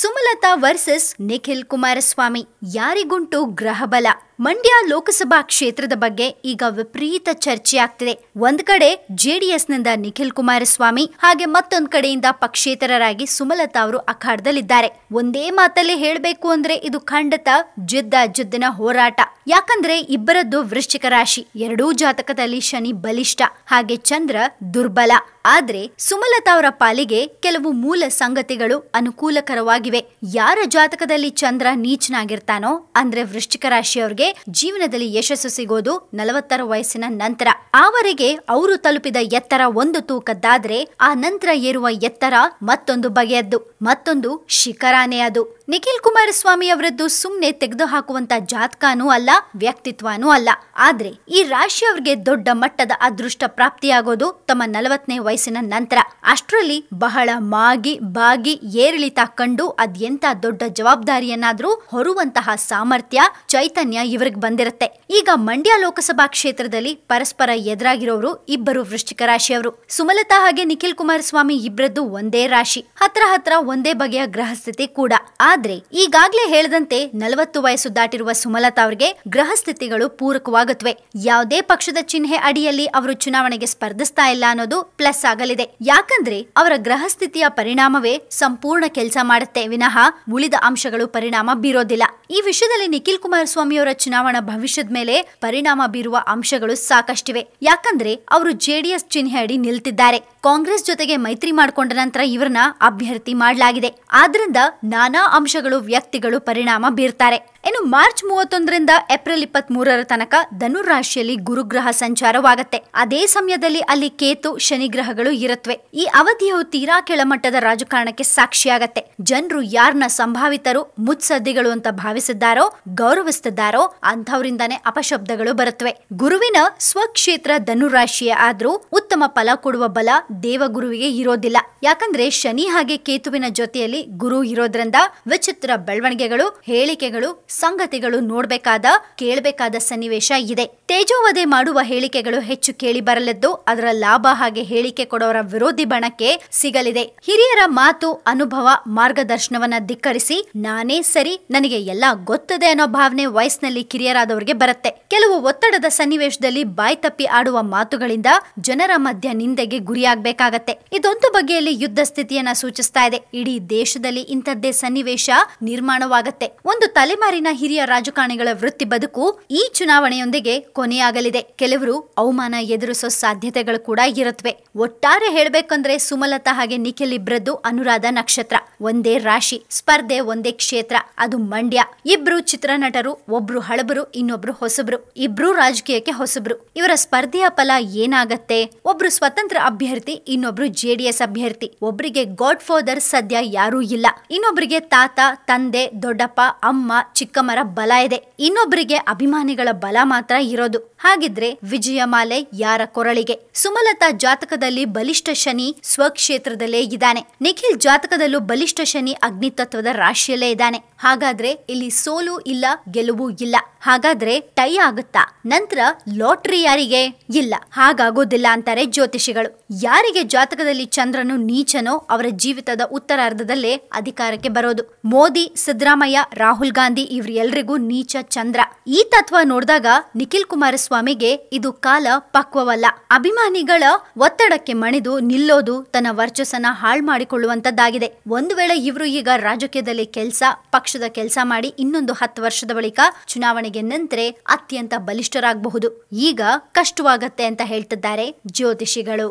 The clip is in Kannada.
ಸುಮಲತಾ ವರ್ಸಸ್ ನಿಖಿಲ್ ಕುಮಾರಸ್ವಾಮಿ ಯಾರಿಗುಂಟು ಗ್ರಹಬಲ ಮಂಡ್ಯ ಲೋಕಸಭಾ ಕ್ಷೇತ್ರದ ಬಗ್ಗೆ ಈಗ ವಿಪರೀತ ಚರ್ಚೆ ಆಗ್ತಿದೆ ಒಂದ್ ಕಡೆ ಜೆಡಿಎಸ್ನಿಂದ ನಿಖಿಲ್ ಕುಮಾರಸ್ವಾಮಿ ಹಾಗೆ ಮತ್ತೊಂದ್ ಕಡೆಯಿಂದ ಪಕ್ಷೇತರರಾಗಿ ಸುಮಲತಾ ಅವರು ಅಖಾಡದಲ್ಲಿದ್ದಾರೆ ಒಂದೇ ಮಾತಲ್ಲಿ ಹೇಳಬೇಕು ಅಂದ್ರೆ ಇದು ಖಂಡತ ಜಿದ್ದ ಜಿದ್ದಿನ ಹೋರಾಟ ಯಾಕಂದ್ರೆ ಇಬ್ಬರದ್ದು ವೃಶ್ಚಿಕ ರಾಶಿ ಎರಡೂ ಜಾತಕದಲ್ಲಿ ಶನಿ ಬಲಿಷ್ಠ ಹಾಗೆ ಚಂದ್ರ ದುರ್ಬಲ ಆದ್ರೆ ಸುಮಲತಾ ಅವರ ಪಾಲಿಗೆ ಕೆಲವು ಮೂಲ ಸಂಗತಿಗಳು ಅನುಕೂಲಕರವಾಗಿವೆ ಯಾರ ಜಾತಕದಲ್ಲಿ ಚಂದ್ರ ನೀಚನಾಗಿರ್ತಾನೋ ಅಂದ್ರೆ ವೃಶ್ಚಿಕ ರಾಶಿಯವ್ರಿಗೆ ಜೀವನದಲ್ಲಿ ಯಶಸ್ಸು ಸಿಗೋದು ನಲವತ್ತರ ವಯಸ್ಸಿನ ನಂತರ ಆವರೆಗೆ ಅವರು ತಲುಪಿದ ಎತ್ತರ ಒಂದು ತೂಕದ್ದಾದ್ರೆ ಆ ನಂತರ ಏರುವ ಎತ್ತರ ಮತ್ತೊಂದು ಬಗೆಯದ್ದು ಮತ್ತೊಂದು ಶಿಖರಾನೇ ಅದು ನಿಖಿಲ್ ಕುಮಾರಸ್ವಾಮಿ ಅವರದ್ದು ಸುಮ್ಮನೆ ತೆಗೆದು ಹಾಕುವಂತ ಜಾತಕಾನೂ ಅಲ್ಲ ವ್ಯಕ್ತಿತ್ವನೂ ಅಲ್ಲ ಆದ್ರೆ ಈ ರಾಶಿಯವರಿಗೆ ದೊಡ್ಡ ಮಟ್ಟದ ಅದೃಷ್ಟ ಪ್ರಾಪ್ತಿಯಾಗೋದು ತಮ್ಮ ನಲವತ್ತನೇ ವಯಸ್ಸಿನ ನಂತರ ಅಷ್ಟರಲ್ಲಿ ಬಹಳ ಮಾಗಿ ಬಾಗಿ ಏರಿಳಿತ ಕಂಡು ಅದೆಂತ ದೊಡ್ಡ ಜವಾಬ್ದಾರಿಯನ್ನಾದ್ರೂ ಹೊರುವಂತಹ ಸಾಮರ್ಥ್ಯ ಚೈತನ್ಯ ಇವರಿಗೆ ಬಂದಿರುತ್ತೆ ಈಗ ಮಂಡ್ಯ ಲೋಕಸಭಾ ಕ್ಷೇತ್ರದಲ್ಲಿ ಪರಸ್ಪರ ಎದುರಾಗಿರೋರು ಇಬ್ಬರು ವೃಶ್ಚಿಕ ರಾಶಿಯವರು ಸುಮಲತಾ ಹಾಗೆ ನಿಖಿಲ್ ಕುಮಾರಸ್ವಾಮಿ ಇಬ್ಬರದ್ದು ಒಂದೇ ರಾಶಿ ಹತ್ರ ಹತ್ರ ಒಂದೇ ಬಗೆಯ ಗ್ರಹ ಸ್ಥಿತಿ ಕೂಡ ಆದ್ರೆ ಈಗಾಗ್ಲೇ ಹೇಳದಂತೆ ನಲವತ್ತು ವಯಸ್ಸು ದಾಟಿರುವ ಸುಮಲತಾ ಅವರಿಗೆ ಗ್ರಹ ಸ್ಥಿತಿಗಳು ಪೂರಕವಾಗುತ್ತವೆ ಯಾವುದೇ ಪಕ್ಷದ ಚಿಹ್ನೆ ಅಡಿಯಲ್ಲಿ ಅವರು ಚುನಾವಣೆಗೆ ಸ್ಪರ್ಧಿಸ್ತಾ ಇಲ್ಲ ಅನ್ನೋದು ಪ್ಲಸ್ ಆಗಲಿದೆ ಯಾಕಂದ್ರೆ ಅವರ ಗ್ರಹ ಸ್ಥಿತಿಯ ಪರಿಣಾಮವೇ ಸಂಪೂರ್ಣ ಕೆಲಸ ಮಾಡುತ್ತೆ ವಿನಃ ಉಳಿದ ಅಂಶಗಳು ಪರಿಣಾಮ ಬೀರೋದಿಲ್ಲ ಈ ವಿಷಯದಲ್ಲಿ ನಿಖಿಲ್ ಕುಮಾರಸ್ವಾಮಿಯವರ ಚುನಾವಣಾ ಭವಿಷ್ಯದ ಮೇಲೆ ಪರಿಣಾಮ ಬೀರುವ ಅಂಶಗಳು ಸಾಕಷ್ಟಿವೆ ಯಾಕಂದ್ರೆ ಅವರು ಜೆಡಿಎಸ್ ಚಿಹ್ನೆ ಅಡಿ ನಿಲ್ತಿದ್ದಾರೆ ಕಾಂಗ್ರೆಸ್ ಜೊತೆಗೆ ಮೈತ್ರಿ ಮಾಡಿಕೊಂಡ ನಂತರ ಇವರನ್ನ ಅಭ್ಯರ್ಥಿ ಮಾಡಲಾಗಿದೆ ಆದ್ರಿಂದ ನಾನಾ ಅಂಶಗಳು ವ್ಯಕ್ತಿಗಳು ಪರಿಣಾಮ ಬೀರ್ತಾರೆ ಇನ್ನು ಮಾರ್ಚ್ ಮೂವತ್ತೊಂದರಿಂದ ಏಪ್ರಿಲ್ ಇಪ್ಪತ್ತ್ ಮೂರರ ತನಕ ಧನುರ್ ರಾಶಿಯಲ್ಲಿ ಗುರುಗ್ರಹ ಸಂಚಾರವಾಗತ್ತೆ ಅದೇ ಸಮಯದಲ್ಲಿ ಅಲ್ಲಿ ಕೇತು ಶನಿಗ್ರಹಗಳು ಇರುತ್ತವೆ ಈ ಅವಧಿಯು ತೀರಾ ಕೆಳಮಟ್ಟದ ರಾಜಕಾರಣಕ್ಕೆ ಸಾಕ್ಷಿಯಾಗತ್ತೆ ಜನರು ಯಾರನ್ನ ಸಂಭಾವಿತರು ಮುತ್ಸದ್ದಿಗಳು ಅಂತ ಭಾವಿಸಿದ್ದಾರೋ ಗೌರವಿಸುತ್ತಿದ್ದಾರೋ ಅಂಥವ್ರಿಂದನೇ ಅಪಶಬ್ದಗಳು ಬರುತ್ತವೆ ಗುರುವಿನ ಸ್ವಕ್ಷೇತ್ರ ಧನುರಾಶಿಯ ಆದ್ರೂ ಉತ್ತಮ ಫಲ ಕೊಡುವ ಬಲ ದೇವಗುರುವಿಗೆ ಇರೋದಿಲ್ಲ ಯಾಕಂದ್ರೆ ಶನಿ ಹಾಗೆ ಕೇತುವಿನ ಜೊತೆಯಲ್ಲಿ ಗುರು ಇರೋದ್ರಿಂದ ವಿಚಿತ್ರ ಬೆಳವಣಿಗೆಗಳು ಹೇಳಿಕೆಗಳು ಸಂಗತಿಗಳು ನೋಡ್ಬೇಕಾದ ಕೇಳಬೇಕಾದ ಸನ್ನಿವೇಶ ಇದೆ ತೇಜೋವಧೆ ಮಾಡುವ ಹೇಳಿಕೆಗಳು ಹೆಚ್ಚು ಕೇಳಿ ಬರಲಿದ್ದು ಅದರ ಲಾಭ ಹಾಗೆ ಹೇಳಿಕೆ ಕೊಡೋರ ವಿರೋಧಿ ಬಣಕ್ಕೆ ಸಿಗಲಿದೆ ಹಿರಿಯರ ಮಾತು ಅನುಭವ ಮಾರ್ಗದರ್ಶನವನ್ನ ಧಿಕ್ಕರಿಸಿ ನಾನೇ ಸರಿ ನನಗೆ ಎಲ್ಲಾ ಗೊತ್ತದೆ ಅನ್ನೋ ಭಾವನೆ ವಯಸ್ಸಿನಲ್ಲಿ ಕಿರಿಯರಾದವರಿಗೆ ಬರುತ್ತೆ ಕೆಲವು ಒತ್ತಡದ ಸನ್ನಿವೇಶದಲ್ಲಿ ಬಾಯ್ತಪ್ಪಿ ಆಡುವ ಮಾತುಗಳಿಂದ ಜನರ ಮಧ್ಯ ನಿಂದೆಗೆ ಗುರಿಯಾಗಬೇಕು ಹೋಗಬೇಕಾಗತ್ತೆ ಇದೊಂದು ಬಗೆಯಲ್ಲಿ ಯುದ್ಧ ಸ್ಥಿತಿಯನ್ನ ಸೂಚಿಸ್ತಾ ಇದೆ ಇಡೀ ದೇಶದಲ್ಲಿ ಇಂಥದ್ದೇ ಸನ್ನಿವೇಶ ನಿರ್ಮಾಣವಾಗತ್ತೆ ಒಂದು ತಲೆಮಾರಿನ ಹಿರಿಯ ರಾಜಕಾರಣಿಗಳ ವೃತ್ತಿ ಬದುಕು ಈ ಚುನಾವಣೆಯೊಂದಿಗೆ ಕೊನೆಯಾಗಲಿದೆ ಕೆಲವರು ಅವಮಾನ ಎದುರಿಸೋ ಸಾಧ್ಯತೆಗಳು ಕೂಡ ಇರುತ್ತವೆ ಒಟ್ಟಾರೆ ಹೇಳ್ಬೇಕಂದ್ರೆ ಸುಮಲತಾ ಹಾಗೆ ನಿಖಿಲ್ ಇಬ್ಬರದ್ದು ಅನುರಾಧ ನಕ್ಷತ್ರ ಒಂದೇ ರಾಶಿ ಸ್ಪರ್ಧೆ ಒಂದೇ ಕ್ಷೇತ್ರ ಅದು ಮಂಡ್ಯ ಇಬ್ರು ಚಿತ್ರನಟರು ಒಬ್ರು ಹಳಬರು ಇನ್ನೊಬ್ರು ಹೊಸಬ್ರು ಇಬ್ರು ರಾಜಕೀಯಕ್ಕೆ ಹೊಸಬ್ರು ಇವರ ಸ್ಪರ್ಧೆಯ ಫಲ ಏನಾಗತ್ತೆ ಒಬ್ರು ಸ್ವತಂತ್ರ ಅಭ್ಯರ್ಥಿ ಇನ್ನೊಬ್ರು ಜೆ ಡಿ ಎಸ್ ಅಭ್ಯರ್ಥಿ ಒಬ್ಬರಿಗೆ ಗಾಡ್ ಫಾದರ್ ಸದ್ಯ ಯಾರೂ ಇಲ್ಲ ಇನ್ನೊಬ್ಬರಿಗೆ ತಾತ ತಂದೆ ದೊಡ್ಡಪ್ಪ ಅಮ್ಮ ಚಿಕ್ಕಮ್ಮರ ಬಲ ಇದೆ ಇನ್ನೊಬ್ಬರಿಗೆ ಅಭಿಮಾನಿಗಳ ಬಲ ಮಾತ್ರ ಇರೋದು ಹಾಗಿದ್ರೆ ವಿಜಯಮಾಲೆ ಯಾರ ಕೊರಳಿಗೆ ಸುಮಲತಾ ಜಾತಕದಲ್ಲಿ ಬಲಿಷ್ಠ ಶನಿ ಸ್ವಕ್ಷೇತ್ರದಲ್ಲೇ ಇದ್ದಾನೆ ನಿಖಿಲ್ ಜಾತಕದಲ್ಲೂ ಬಲಿಷ್ಠ ಶನಿ ಅಗ್ನಿತತ್ವದ ರಾಶಿಯಲ್ಲೇ ಇದ್ದಾನೆ ಹಾಗಾದ್ರೆ ಇಲ್ಲಿ ಸೋಲು ಇಲ್ಲ ಗೆಲುವು ಇಲ್ಲ ಹಾಗಾದ್ರೆ ಟೈ ಆಗುತ್ತಾ ನಂತರ ಲಾಟ್ರಿ ಯಾರಿಗೆ ಇಲ್ಲ ಹಾಗಾಗೋದಿಲ್ಲ ಅಂತಾರೆ ಜ್ಯೋತಿಷಿಗಳು ಯಾರ ಯಾರಿಗೆ ಜಾತಕದಲ್ಲಿ ಚಂದ್ರನು ನೀಚನೋ ಅವರ ಜೀವಿತದ ಉತ್ತರಾರ್ಧದಲ್ಲೇ ಅಧಿಕಾರಕ್ಕೆ ಬರೋದು ಮೋದಿ ಸಿದ್ದರಾಮಯ್ಯ ರಾಹುಲ್ ಗಾಂಧಿ ಎಲ್ರಿಗೂ ನೀಚ ಚಂದ್ರ ಈ ತತ್ವ ನೋಡಿದಾಗ ನಿಖಿಲ್ ಕುಮಾರಸ್ವಾಮಿಗೆ ಇದು ಕಾಲ ಪಕ್ವವಲ್ಲ ಅಭಿಮಾನಿಗಳ ಒತ್ತಡಕ್ಕೆ ಮಣಿದು ನಿಲ್ಲೋದು ತನ್ನ ವರ್ಚಸ್ಸನ್ನ ಹಾಳು ಮಾಡಿಕೊಳ್ಳುವಂತದ್ದಾಗಿದೆ ಒಂದು ವೇಳೆ ಇವರು ಈಗ ರಾಜಕೀಯದಲ್ಲಿ ಕೆಲಸ ಪಕ್ಷದ ಕೆಲಸ ಮಾಡಿ ಇನ್ನೊಂದು ಹತ್ತು ವರ್ಷದ ಬಳಿಕ ಚುನಾವಣೆಗೆ ನಂತರ ಅತ್ಯಂತ ಬಲಿಷ್ಠರಾಗಬಹುದು ಈಗ ಕಷ್ಟವಾಗತ್ತೆ ಅಂತ ಹೇಳ್ತಿದ್ದಾರೆ ಜ್ಯೋತಿಷಿಗಳು